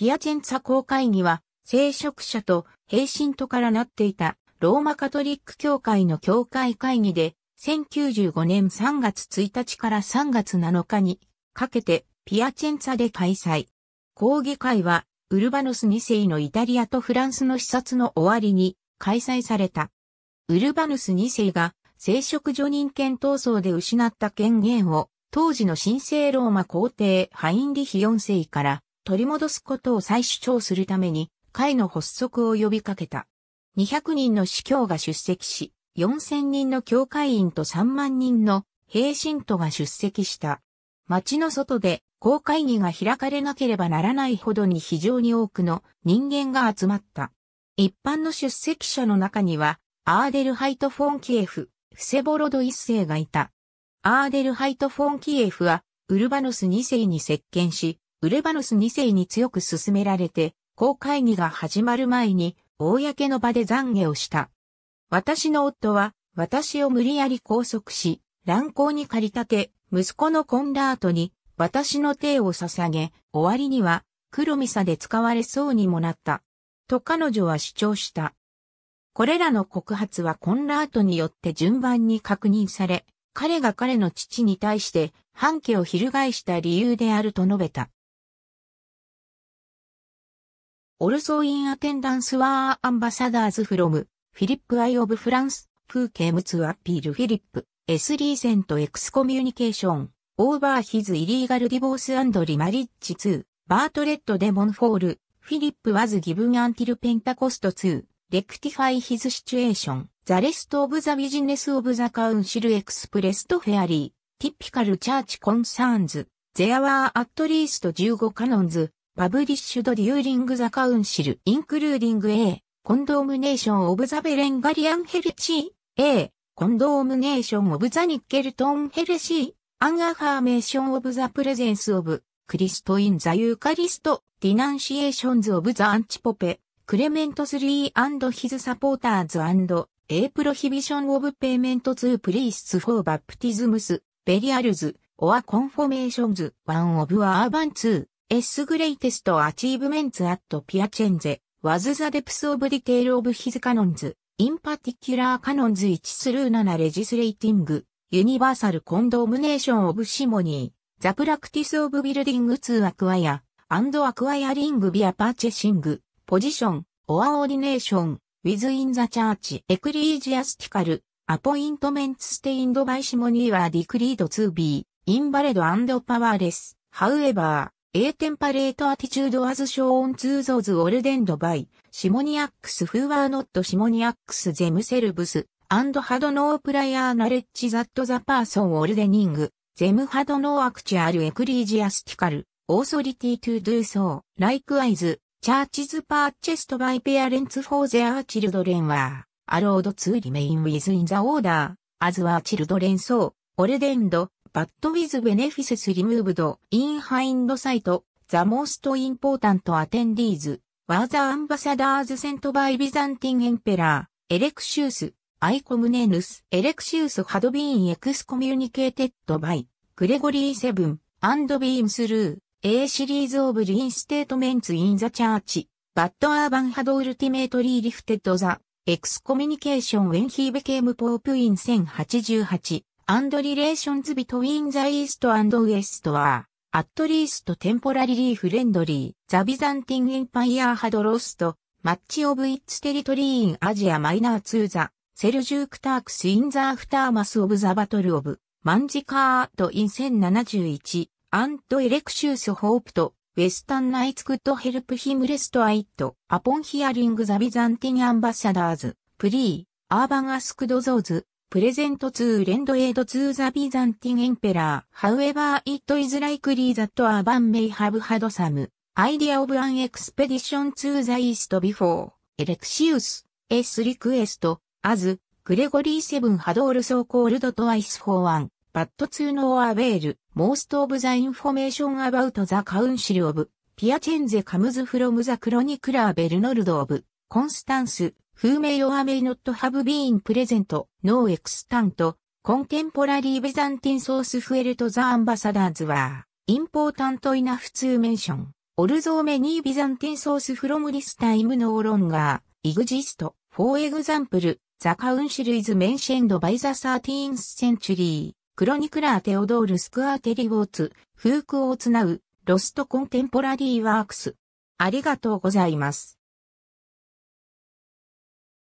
ピアチェンツァ公会議は、聖職者と平信徒からなっていたローマカトリック教会の教会会議で、1095年3月1日から3月7日にかけてピアチェンツァで開催。抗議会はウルバノス2世のイタリアとフランスの視察の終わりに開催された。ウルバヌス2世が聖職女人権闘争で失った権限を当時の神聖ローマ皇帝ハインリヒ4世から取り戻すことを再主張するために、会の発足を呼びかけた。200人の司教が出席し、4000人の教会員と3万人の平信徒が出席した。町の外で公会議が開かれなければならないほどに非常に多くの人間が集まった。一般の出席者の中には、アーデルハイト・フォンキエフ、フセボロド一世がいた。アーデルハイト・フォンキエフは、ウルバノス2世に接見し、ウレバノス2世に強く勧められて、公会議が始まる前に、公の場で懺悔をした。私の夫は、私を無理やり拘束し、乱行に駆り立て、息子のコンラートに、私の手を捧げ、終わりには、黒ミサで使われそうにもなった。と彼女は主張した。これらの告発はコンラートによって順番に確認され、彼が彼の父に対して、反旗を翻した理由であると述べた。Also in attendance were ambassadors from Philip I of France, who came to appeal Philip S. recent excommunication over his illegal divorce and remarriage to Bartlett de m o n f o r t Philip was given until Pentecost to rectify his situation. The rest of the business of the council expressed fairly. Typical church concerns. There were at least 15 canons. パブリッシュドデューリングザカウンシルインクルーディング A、コンドームネーションオブザベレンガリアンヘルチー A、コンドームネーションオブザニッケルトンヘルシー、アンアファーメーションオブザプレゼンスオブ、クリストインザユーカリスト、ディナンシエーションズオブザアンチポペ、クレメントスリーヒズサポーターズアンド、A prohibition of payment to priests for baptisms, burials, or c o n f i r m a t S greatest achievements at Piacenze was the depth of detail of his canons, in particular canons w h c h through 7 legislating, universal c o n d o m i n a t i o n of simony, the practice of building to acquire, and acquiring via purchasing, position, or ordination, within the church ecclesiastical, appointments stained by simony were decreed to be, invalid and powerless, however, A テンパレートアティチュードアズショーオンツーゾーズオルデンドバイ、シモニアックスフーアーノットシモニアックスゼムセルブス、アンドハドノープライアーナレッジザットザパーソンオルデニング、ゼムハドノーアクチュアルエクリージアスティカル、オーソリティトゥドゥソー、ライクアイズ、チャーチズパーチェストバイペアレンツフォーゼアーチルドレンは、アロードツーリメインウィズインザオーダー、アズワーチルドレンソー、オルデンド、バッドウィズベネフィセスリムーブドインハインドサイトザモーストインポータントアテンディーズワーザアンバサダーズセントバイビザンティンエンペラーエレクシュースアイコムネヌスエレクシュースハドビーンエクスコミュニケーテッドバイグレゴリーセブンアンドビームスルー A シリーズオブリンステートメンツインザチャーチバッドアーバンハドウルティメートリーリフテッドザエクスコミュニケーションウェンヒーベケームポープイン1088 and relations between the East and West were, at least temporarily friendly. The Byzantine Empire had lost much of its territory in Asia Minor to the Seljuk Turks in the aftermath of the Battle of Manzikert in 1071, and e l e c x i u s hoped Western Knights could help him rest it upon hearing the Byzantine ambassadors. Pre, urban asked those プレゼントツーレンドエイドツーザビザンティンエンペラー。However, it is likely that Urban may have had some idea of an expedition to the east before Alexius S request as Gregory Seven had also called twice for one, but to no avail, most of the information about the Council of Piacenze comes from the chronicler Bernardo of Constance Who may or may not have been present, no extant, contemporary Byzantine source fuel to the ambassadors were important enough to mention, although many Byzantine source from this time no longer exist, for example, the council is mentioned by the 13th century. クロニクラーテオドールスクアテリウォーツ、フークをつなう、ロストコンテンポラリーワークス。ありがとうございます。